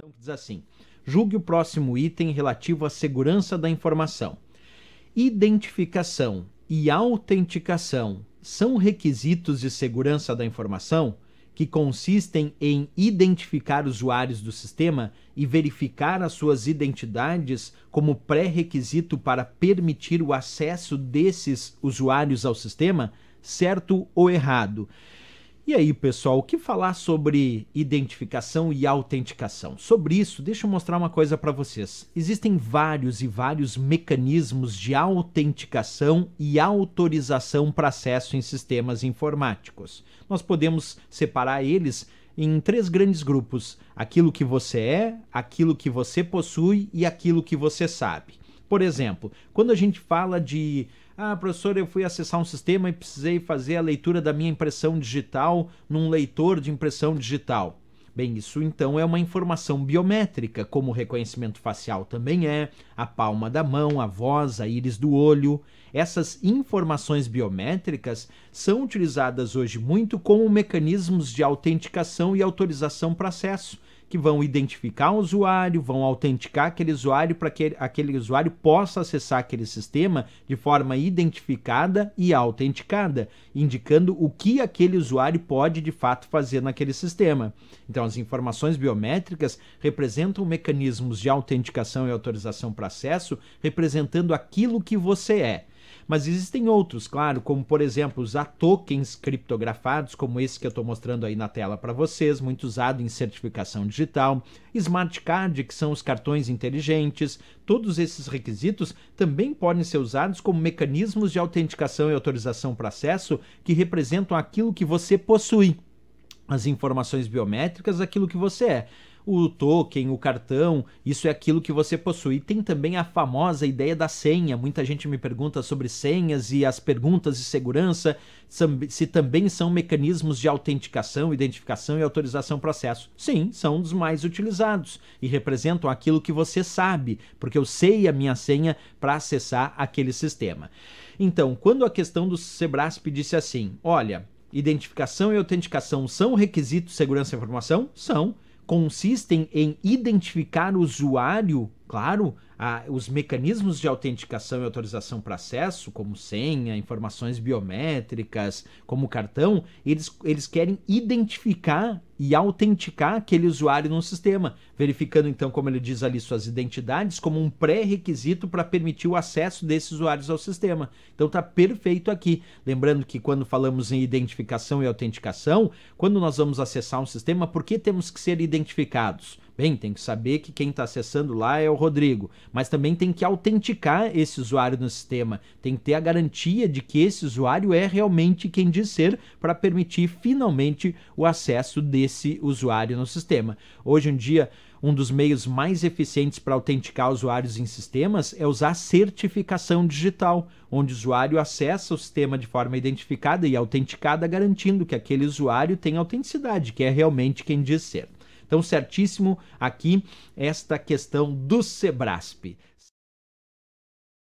Então, diz assim: julgue o próximo item relativo à segurança da informação. Identificação e autenticação são requisitos de segurança da informação que consistem em identificar usuários do sistema e verificar as suas identidades como pré-requisito para permitir o acesso desses usuários ao sistema, certo ou errado. E aí, pessoal, o que falar sobre identificação e autenticação? Sobre isso, deixa eu mostrar uma coisa para vocês. Existem vários e vários mecanismos de autenticação e autorização para acesso em sistemas informáticos. Nós podemos separar eles em três grandes grupos: aquilo que você é, aquilo que você possui e aquilo que você sabe. Por exemplo, quando a gente fala de ah, professor, eu fui acessar um sistema e precisei fazer a leitura da minha impressão digital num leitor de impressão digital. Bem, isso então é uma informação biométrica, como o reconhecimento facial também é, a palma da mão, a voz, a íris do olho. Essas informações biométricas são utilizadas hoje muito como mecanismos de autenticação e autorização para acesso que vão identificar o usuário, vão autenticar aquele usuário para que aquele usuário possa acessar aquele sistema de forma identificada e autenticada, indicando o que aquele usuário pode de fato fazer naquele sistema. Então, as informações biométricas representam mecanismos de autenticação e autorização para acesso, representando aquilo que você é. Mas existem outros, claro, como por exemplo os tokens criptografados, como esse que eu estou mostrando aí na tela para vocês, muito usado em certificação digital, smart card, que são os cartões inteligentes. Todos esses requisitos também podem ser usados como mecanismos de autenticação e autorização para acesso que representam aquilo que você possui as informações biométricas, aquilo que você é o token, o cartão, isso é aquilo que você possui. Tem também a famosa ideia da senha. Muita gente me pergunta sobre senhas e as perguntas de segurança se também são mecanismos de autenticação, identificação e autorização processo. Sim, são dos mais utilizados e representam aquilo que você sabe, porque eu sei a minha senha para acessar aquele sistema. Então, quando a questão do Sebrasp disse assim: olha, identificação e autenticação são requisitos de segurança e informação? São consistem em identificar o usuário, claro, a, os mecanismos de autenticação e autorização para acesso, como senha, informações biométricas, como cartão, eles, eles querem identificar e autenticar aquele usuário no sistema, verificando então, como ele diz ali, suas identidades como um pré-requisito para permitir o acesso desses usuários ao sistema. Então está perfeito aqui. Lembrando que quando falamos em identificação e autenticação, quando nós vamos acessar um sistema, por que temos que ser identificados? Bem, tem que saber que quem está acessando lá é o Rodrigo, mas também tem que autenticar esse usuário no sistema, tem que ter a garantia de que esse usuário é realmente quem diz ser para permitir finalmente o acesso desse usuário no sistema. Hoje em dia, um dos meios mais eficientes para autenticar usuários em sistemas é usar certificação digital, onde o usuário acessa o sistema de forma identificada e autenticada, garantindo que aquele usuário tem autenticidade, que é realmente quem diz ser. Então, certíssimo aqui esta questão do Sebrasp.